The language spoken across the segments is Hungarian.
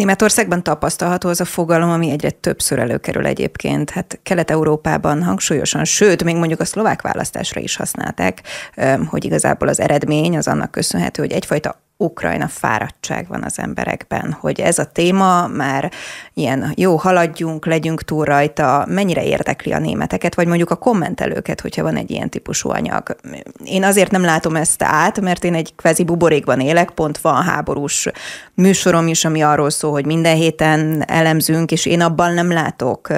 Németországban tapasztalható az a fogalom, ami egyre többször előkerül egyébként. Hát Kelet-Európában hangsúlyosan, sőt, még mondjuk a szlovák választásra is használták, hogy igazából az eredmény az annak köszönhető, hogy egyfajta Ukrajna fáradtság van az emberekben, hogy ez a téma már ilyen jó, haladjunk, legyünk túl rajta, mennyire érdekli a németeket, vagy mondjuk a kommentelőket, hogyha van egy ilyen típusú anyag. Én azért nem látom ezt át, mert én egy kvázi buborékban élek, pont van háborús műsorom is, ami arról szól, hogy minden héten elemzünk, és én abban nem látok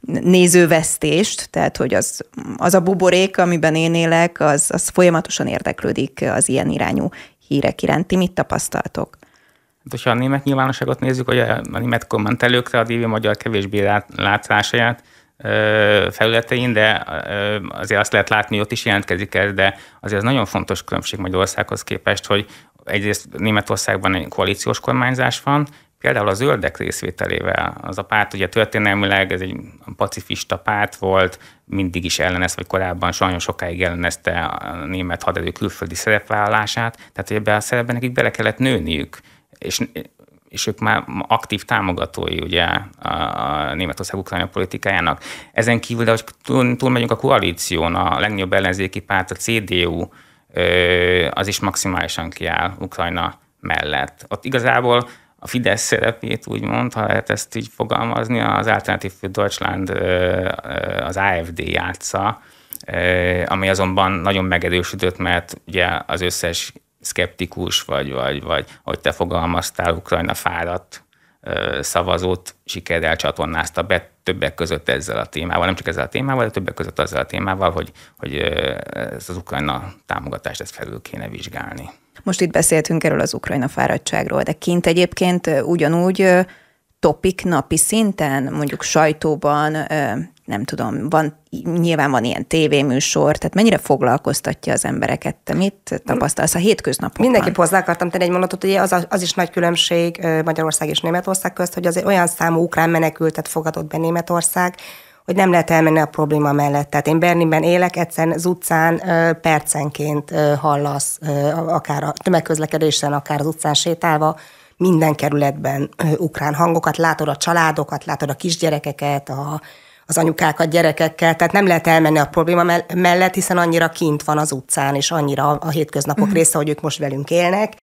nézővesztést, tehát hogy az, az a buborék, amiben én élek, az, az folyamatosan érdeklődik az ilyen irányú hírek iránti. Mit tapasztaltok? Hát, hogyha a német nyilvánosságot nézzük, hogy a, a német kommentelőkre a DV magyar kevésbé lát, látszásaját, felületein, de azért azt lehet látni, hogy ott is jelentkezik ez, de azért az nagyon fontos különbség Magyarországhoz képest, hogy egyrészt Németországban egy koalíciós kormányzás van, Például a zöldek részvételével az a párt ugye történelmileg ez egy pacifista párt volt, mindig is ellenezte, vagy korábban sajnos sokáig ellenezte a német haderő külföldi szerepvállását, tehát ebbe a szerepben nekik bele kellett nőniük, és, és ők már aktív támogatói ugye a Németország-Ukrajna politikájának. Ezen kívül, de hogy túl, túl megyünk a koalíción, a legnagyobb ellenzéki párt, a CDU, az is maximálisan kiáll Ukrajna mellett. Ott igazából a Fidesz szerepét, úgymond, ha lehet ezt így fogalmazni, az Alternatív für Deutschland az AFD játsza, ami azonban nagyon megerősödött, mert ugye az összes szkeptikus, vagy, vagy, vagy hogy te fogalmaztál, Ukrajna fáradt szavazót sikerrel csatornázta be többek között ezzel a témával, nem csak ezzel a témával, de többek között azzal a témával, hogy, hogy ez az Ukrajna támogatást ezt felül kéne vizsgálni. Most itt beszéltünk erről az Ukrajna fáradtságról, de kint egyébként ugyanúgy topik napi szinten, mondjuk sajtóban, nem tudom, van, nyilván van ilyen tévéműsor, tehát mennyire foglalkoztatja az embereket? Te mit tapasztalsz a hétköznapokban? Mindenképp hozzá akartam tenni egy mondatot, ugye az, az is nagy különbség Magyarország és Németország közt, hogy az olyan számú ukrán menekültet fogadott be Németország, hogy nem lehet elmenni a probléma mellett. Tehát én Berlinben élek, egyszerűen az utcán percenként hallasz, akár a tömegközlekedésen, akár az utcán sétálva, minden kerületben ukrán hangokat, látod a családokat, látod a kisgyerekeket, a az anyukákat, gyerekekkel, tehát nem lehet elmenni a probléma mellett, hiszen annyira kint van az utcán, és annyira a hétköznapok uh-huh. része, hogy ők most velünk élnek,